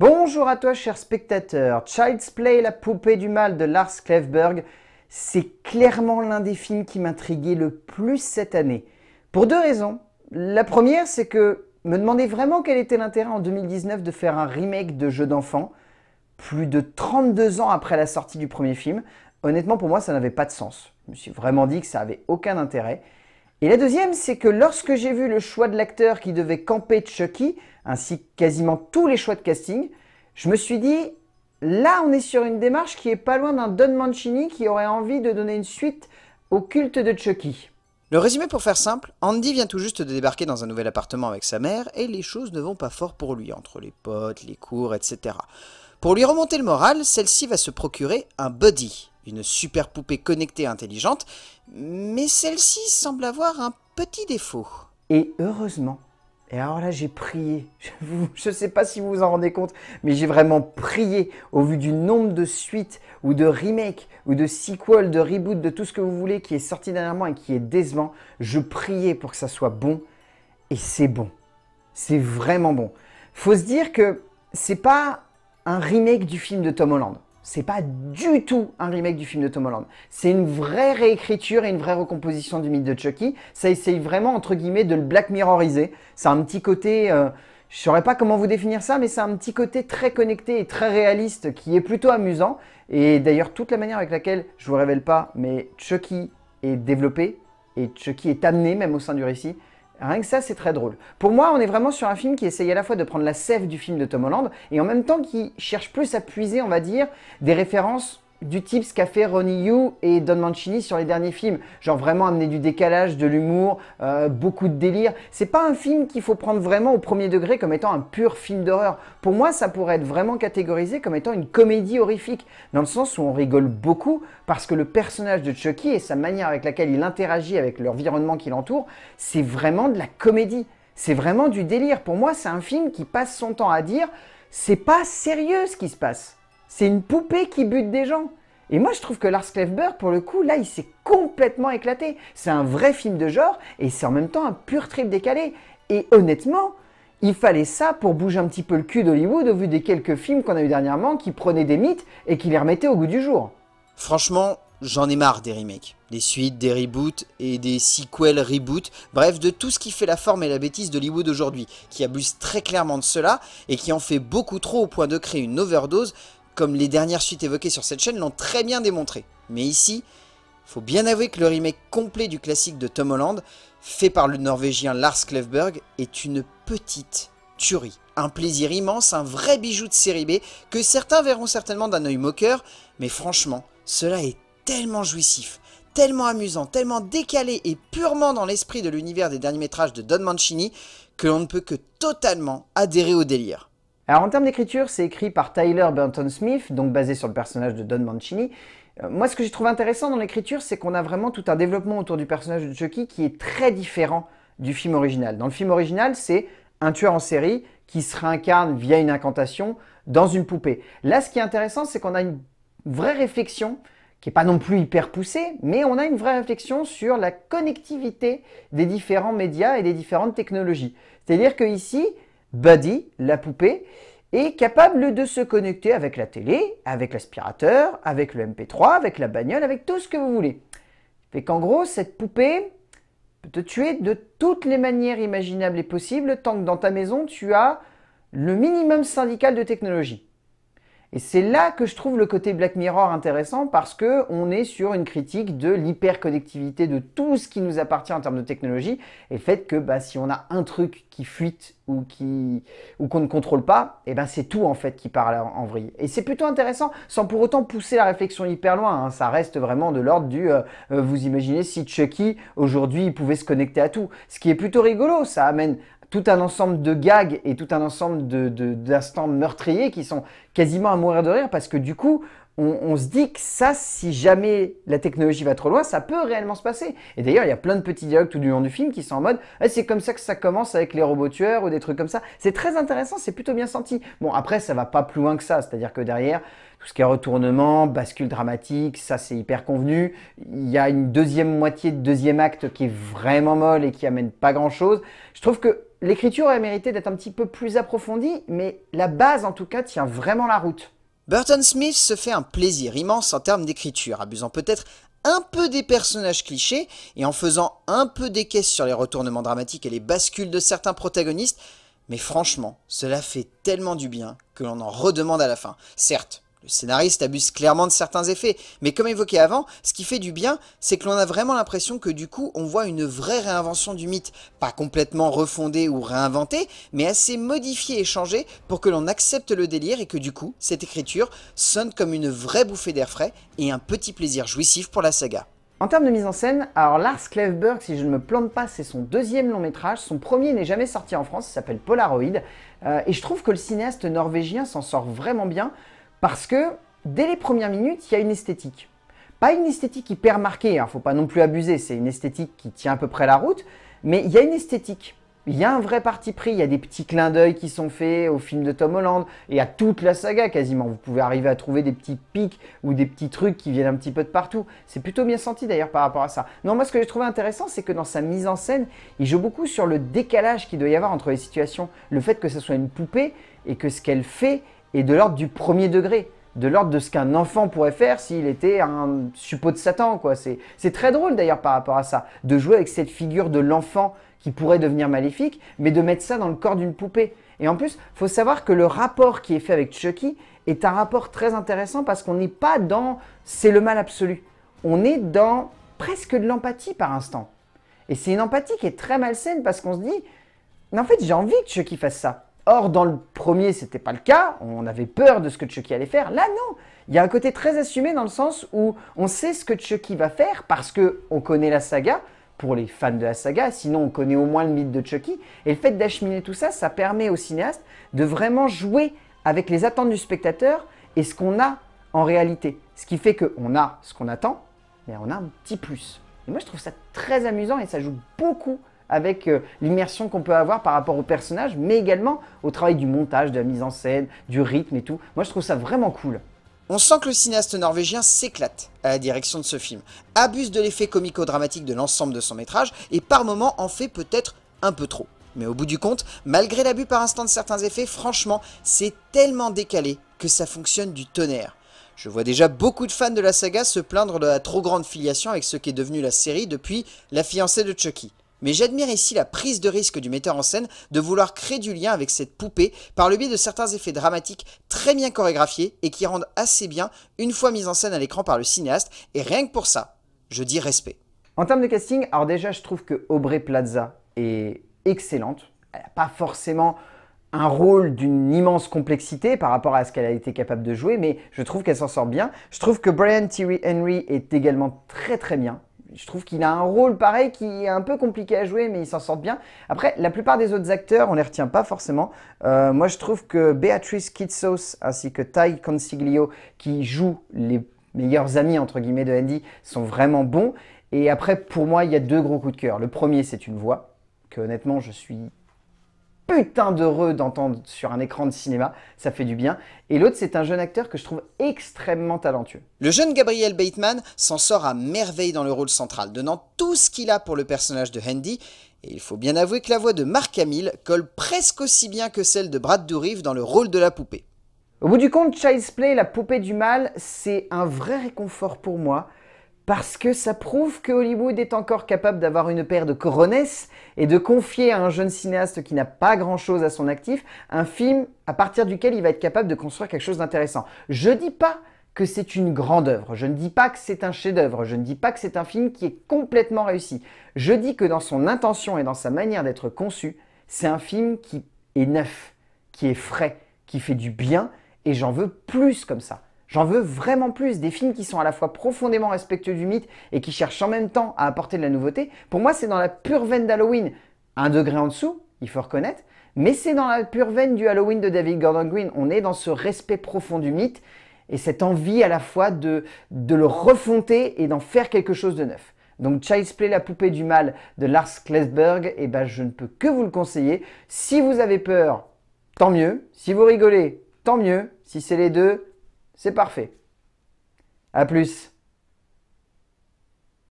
Bonjour à toi, cher spectateur. Child's Play, la poupée du mal de Lars Klefberg, c'est clairement l'un des films qui m'intriguait le plus cette année. Pour deux raisons. La première, c'est que me demander vraiment quel était l'intérêt en 2019 de faire un remake de jeu d'enfant, plus de 32 ans après la sortie du premier film. Honnêtement, pour moi, ça n'avait pas de sens. Je me suis vraiment dit que ça avait aucun intérêt. Et la deuxième, c'est que lorsque j'ai vu le choix de l'acteur qui devait camper Chucky, ainsi quasiment tous les choix de casting, je me suis dit, là on est sur une démarche qui est pas loin d'un Don Mancini qui aurait envie de donner une suite au culte de Chucky. Le résumé pour faire simple, Andy vient tout juste de débarquer dans un nouvel appartement avec sa mère et les choses ne vont pas fort pour lui, entre les potes, les cours, etc. Pour lui remonter le moral, celle-ci va se procurer un buddy, une super poupée connectée et intelligente, mais celle-ci semble avoir un petit défaut. Et heureusement, et alors là, j'ai prié. Je ne sais pas si vous vous en rendez compte, mais j'ai vraiment prié au vu du nombre de suites ou de remakes ou de sequels, de reboots, de tout ce que vous voulez qui est sorti dernièrement et qui est décevant. Je priais pour que ça soit bon. Et c'est bon. C'est vraiment bon. Faut se dire que c'est pas un remake du film de Tom Holland c'est pas du tout un remake du film de Tom Holland. C'est une vraie réécriture et une vraie recomposition du mythe de Chucky. Ça essaye vraiment, entre guillemets, de le black mirroriser. C'est un petit côté... je euh, je saurais pas comment vous définir ça, mais c'est un petit côté très connecté et très réaliste qui est plutôt amusant. Et d'ailleurs, toute la manière avec laquelle, je vous révèle pas, mais Chucky est développé et Chucky est amené même au sein du récit, Rien que ça, c'est très drôle. Pour moi, on est vraiment sur un film qui essaye à la fois de prendre la sève du film de Tom Holland et en même temps qui cherche plus à puiser, on va dire, des références du type ce qu'a fait Ronnie Yu et Don Mancini sur les derniers films. Genre vraiment amener du décalage, de l'humour, euh, beaucoup de délire. C'est pas un film qu'il faut prendre vraiment au premier degré comme étant un pur film d'horreur. Pour moi, ça pourrait être vraiment catégorisé comme étant une comédie horrifique, dans le sens où on rigole beaucoup parce que le personnage de Chucky et sa manière avec laquelle il interagit avec l'environnement qui l'entoure, c'est vraiment de la comédie. C'est vraiment du délire. Pour moi, c'est un film qui passe son temps à dire c'est pas sérieux ce qui se passe. C'est une poupée qui bute des gens. Et moi, je trouve que Lars Klefberg, pour le coup, là, il s'est complètement éclaté. C'est un vrai film de genre et c'est en même temps un pur trip décalé. Et honnêtement, il fallait ça pour bouger un petit peu le cul d'Hollywood au vu des quelques films qu'on a eu dernièrement qui prenaient des mythes et qui les remettaient au goût du jour. Franchement, j'en ai marre des remakes, des suites, des reboots et des sequels reboots, bref de tout ce qui fait la forme et la bêtise d'Hollywood aujourd'hui, qui abuse très clairement de cela et qui en fait beaucoup trop au point de créer une overdose comme les dernières suites évoquées sur cette chaîne l'ont très bien démontré. Mais ici, faut bien avouer que le remake complet du classique de Tom Holland, fait par le Norvégien Lars Klefberg, est une petite tuerie. Un plaisir immense, un vrai bijou de série B, que certains verront certainement d'un œil moqueur, mais franchement, cela est tellement jouissif, tellement amusant, tellement décalé et purement dans l'esprit de l'univers des derniers métrages de Don Mancini, que l'on ne peut que totalement adhérer au délire. Alors en termes d'écriture, c'est écrit par Tyler Burton Smith, donc basé sur le personnage de Don Mancini. Euh, moi, ce que j'ai trouvé intéressant dans l'écriture, c'est qu'on a vraiment tout un développement autour du personnage de Chucky qui est très différent du film original. Dans le film original, c'est un tueur en série qui se réincarne via une incantation dans une poupée. Là, ce qui est intéressant, c'est qu'on a une vraie réflexion qui n'est pas non plus hyper poussée, mais on a une vraie réflexion sur la connectivité des différents médias et des différentes technologies. C'est-à-dire qu'ici... Buddy, la poupée, est capable de se connecter avec la télé, avec l'aspirateur, avec le MP3, avec la bagnole, avec tout ce que vous voulez. Fait qu'en gros, cette poupée peut te tuer de toutes les manières imaginables et possibles tant que dans ta maison, tu as le minimum syndical de technologie. Et c'est là que je trouve le côté Black Mirror intéressant parce que on est sur une critique de l'hyperconnectivité de tout ce qui nous appartient en termes de technologie et le fait que bah, si on a un truc qui fuite ou qui ou qu'on ne contrôle pas, et eh ben c'est tout en fait qui part en, vrille. Et c'est plutôt intéressant sans pour autant pousser la réflexion hyper loin. Hein. Ça reste vraiment de l'ordre du euh, euh, vous imaginez si Chucky aujourd'hui pouvait se connecter à tout. Ce qui est plutôt rigolo, ça amène tout un ensemble de gags et tout un ensemble d'instants de, d'instants meurtriers qui sont quasiment à mourir de rire parce que du coup, on, se dit que ça, si jamais la technologie va trop loin, ça peut réellement se passer. Et d'ailleurs, il y a plein de petits dialogues tout du long du film qui sont en mode eh, c'est comme ça que ça commence avec les robots tueurs ou des trucs comme ça. C'est très intéressant, c'est plutôt bien senti. Bon, après, ça va pas plus loin que ça, c'est-à-dire que derrière, tout ce qui est retournement, bascule dramatique, ça c'est hyper convenu. Il y a une deuxième moitié de deuxième acte qui est vraiment molle et qui amène pas grand chose. Je trouve que l'écriture aurait mérité d'être un petit peu plus approfondie, mais la base en tout cas tient vraiment la route. Burton Smith se fait un plaisir immense en termes d'écriture, abusant peut-être un peu des personnages clichés et en faisant un peu des caisses sur les retournements dramatiques et les bascules de certains protagonistes, mais franchement, cela fait tellement du bien que l'on en redemande à la fin. Certes, le scénariste abuse clairement de certains effets, mais comme évoqué avant, ce qui fait du bien, c'est que l'on a vraiment l'impression que du coup, on voit une vraie réinvention du mythe, pas complètement refondée ou réinventée, mais assez modifiée et changée pour que l'on accepte le délire et que du coup, cette écriture sonne comme une vraie bouffée d'air frais et un petit plaisir jouissif pour la saga. En termes de mise en scène, alors Lars Klevberg, si je ne me plante pas, c'est son deuxième long métrage. Son premier n'est jamais sorti en France, il s'appelle Polaroid. Euh, et je trouve que le cinéaste norvégien s'en sort vraiment bien. Parce que dès les premières minutes, il y a une esthétique. Pas une esthétique hyper marquée, il hein, ne faut pas non plus abuser, c'est une esthétique qui tient à peu près la route, mais il y a une esthétique. Il y a un vrai parti pris, il y a des petits clins d'œil qui sont faits au film de Tom Holland et à toute la saga quasiment. Vous pouvez arriver à trouver des petits pics ou des petits trucs qui viennent un petit peu de partout. C'est plutôt bien senti d'ailleurs par rapport à ça. Non, moi ce que j'ai trouvé intéressant, c'est que dans sa mise en scène, il joue beaucoup sur le décalage qu'il doit y avoir entre les situations. Le fait que ce soit une poupée et que ce qu'elle fait et de l'ordre du premier degré, de l'ordre de ce qu'un enfant pourrait faire s'il était un suppôt de Satan. quoi. C'est très drôle d'ailleurs par rapport à ça, de jouer avec cette figure de l'enfant qui pourrait devenir maléfique, mais de mettre ça dans le corps d'une poupée. Et en plus, il faut savoir que le rapport qui est fait avec Chucky est un rapport très intéressant parce qu'on n'est pas dans c'est le mal absolu. On est dans presque de l'empathie par instant. Et c'est une empathie qui est très malsaine parce qu'on se dit, mais en fait, j'ai envie que Chucky fasse ça. Or, dans le premier, c'était pas le cas. On avait peur de ce que Chucky allait faire. Là, non. Il y a un côté très assumé dans le sens où on sait ce que Chucky va faire parce que on connaît la saga pour les fans de la saga. Sinon, on connaît au moins le mythe de Chucky. Et le fait d'acheminer tout ça, ça permet au cinéaste de vraiment jouer avec les attentes du spectateur et ce qu'on a en réalité. Ce qui fait qu'on a ce qu'on attend, mais on a un petit plus. Et moi, je trouve ça très amusant et ça joue beaucoup avec euh, l'immersion qu'on peut avoir par rapport au personnage, mais également au travail du montage, de la mise en scène, du rythme et tout. Moi, je trouve ça vraiment cool. On sent que le cinéaste norvégien s'éclate à la direction de ce film, abuse de l'effet comico-dramatique de l'ensemble de son métrage et par moments en fait peut-être un peu trop. Mais au bout du compte, malgré l'abus par instant de certains effets, franchement, c'est tellement décalé que ça fonctionne du tonnerre. Je vois déjà beaucoup de fans de la saga se plaindre de la trop grande filiation avec ce qu'est devenu la série depuis La fiancée de Chucky. Mais j'admire ici la prise de risque du metteur en scène de vouloir créer du lien avec cette poupée par le biais de certains effets dramatiques très bien chorégraphiés et qui rendent assez bien une fois mise en scène à l'écran par le cinéaste, et rien que pour ça, je dis respect. En termes de casting, alors déjà je trouve que Aubrey Plaza est excellente, elle n'a pas forcément un rôle d'une immense complexité par rapport à ce qu'elle a été capable de jouer, mais je trouve qu'elle s'en sort bien. Je trouve que Brian Thierry Henry est également très très bien je trouve qu'il a un rôle pareil qui est un peu compliqué à jouer, mais il s'en sort bien. Après, la plupart des autres acteurs, on les retient pas forcément. Euh, moi, je trouve que Beatrice Kitsos ainsi que Ty Consiglio, qui jouent les meilleurs amis entre guillemets de Andy, sont vraiment bons. Et après, pour moi, il y a deux gros coups de cœur. Le premier, c'est une voix que honnêtement, je suis putain d'heureux d'entendre sur un écran de cinéma, ça fait du bien. Et l'autre, c'est un jeune acteur que je trouve extrêmement talentueux. Le jeune Gabriel Bateman s'en sort à merveille dans le rôle central, donnant tout ce qu'il a pour le personnage de Handy, et il faut bien avouer que la voix de Mark Hamill colle presque aussi bien que celle de Brad Dourif dans le rôle de la poupée. Au bout du compte, Child's Play, la poupée du mal, c'est un vrai réconfort pour moi, parce que ça prouve que Hollywood est encore capable d'avoir une paire de coronesses et de confier à un jeune cinéaste qui n'a pas grand-chose à son actif un film à partir duquel il va être capable de construire quelque chose d'intéressant. Je ne dis pas que c'est une grande œuvre. Je ne dis pas que c'est un chef-d'œuvre, je ne dis pas que c'est un film qui est complètement réussi. Je dis que dans son intention et dans sa manière d'être conçu, c'est un film qui est neuf, qui est frais, qui fait du bien, et j'en veux plus comme ça. J'en veux vraiment plus, des films qui sont à la fois profondément respectueux du mythe et qui cherchent en même temps à apporter de la nouveauté. Pour moi, c'est dans la pure veine d'Halloween. Un degré en dessous, il faut reconnaître, mais c'est dans la pure veine du Halloween de David Gordon Green. On est dans ce respect profond du mythe et cette envie à la fois de, le refonter et d'en faire quelque chose de neuf. Donc Child's Play, la poupée du mal de Lars Klesberg, et eh ben, je ne peux que vous le conseiller. Si vous avez peur, tant mieux. Si vous rigolez, tant mieux. Si c'est les deux, c'est parfait. À plus.